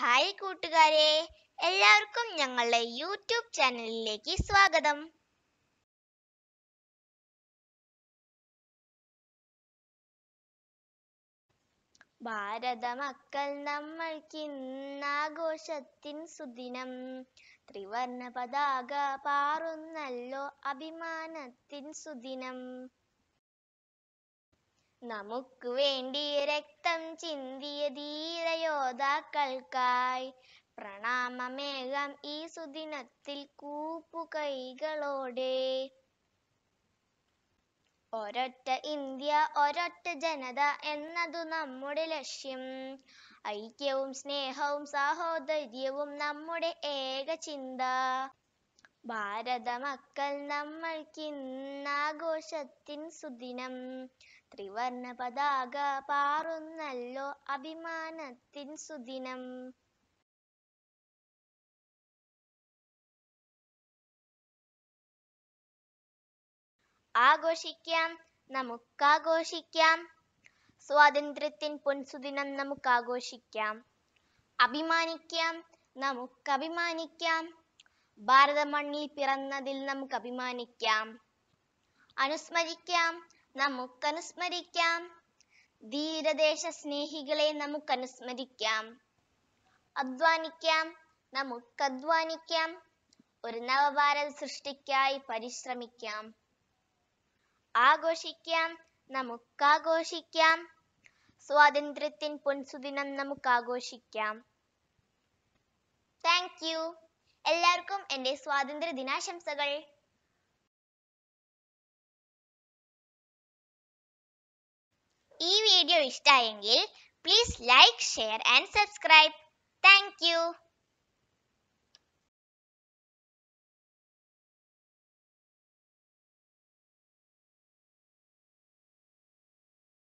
hi കൂട്ടുകാരെ എല്ലാവർക്കും ഞങ്ങളുടെ യൂട്യൂബ് ചാനലിലേക്ക് സ്വാഗതം ഭാരതമക്കൾ നമ്മൾക്കിന്നാഘോഷത്തിൻ സുദിനം ത്രിവർണ പതാക പാറുന്നല്ലോ അഭിമാനത്തിൻ സുദിനം നമുക്ക് വേണ്ടി രക്തം ചിന്തിയ ശ്രോതാക്കൾക്കായി പ്രണാമമേകാം ഈ സുദിനത്തിൽ കൂപ്പുകൈകളോടെ ഒരൊറ്റ ഇന്ത്യ ഒരൊറ്റ ജനത എന്നതു നമ്മുടെ ലക്ഷ്യം ഐക്യവും സ്നേഹവും സാഹോദര്യവും നമ്മുടെ ഏക ചിന്ത ഭാരത മക്കൾ ഭാരതമക്കൾ നമ്മൾക്കിന്നാഘോഷത്തിൻ സുദിനം ത്രിവർണ പതാക പാറുന്നല്ലോ അഭിമാനത്തിൻ സുദിനം ആഘോഷിക്കാം നമുക്കാഘോഷിക്കാം സ്വാതന്ത്ര്യത്തിൻ പൊൻസുദിനം ആഘോഷിക്കാം അഭിമാനിക്കാം നമുക്ക് അഭിമാനിക്കാം ഭാരത മണ്ണിൽ പിറന്നതിൽ നമുക്ക് അഭിമാനിക്കാം അനുസ്മരിക്കാം നമുക്ക് അനുസ്മരിക്കാം ധീരദേശ സ്നേഹികളെ നമുക്ക് അനുസ്മരിക്കാം അധ്വാനിക്കാം നമുക്ക് അധ്വാനിക്കാം ഒരു നവഭാരത സൃഷ്ടിക്കായി പരിശ്രമിക്കാം ആഘോഷിക്കാം നമുക്ക് ആഘോഷിക്കാം സ്വാതന്ത്ര്യത്തിൻ പൊൻസുദിനം നമുക്ക് ആഘോഷിക്കാം താങ്ക് യു എല്ലാവർക്കും എന്റെ സ്വാതന്ത്ര്യ ദിനാശംസകൾ ഈ വീഡിയോ ഇഷ്ടമായെങ്കിൽ please like share and subscribe thank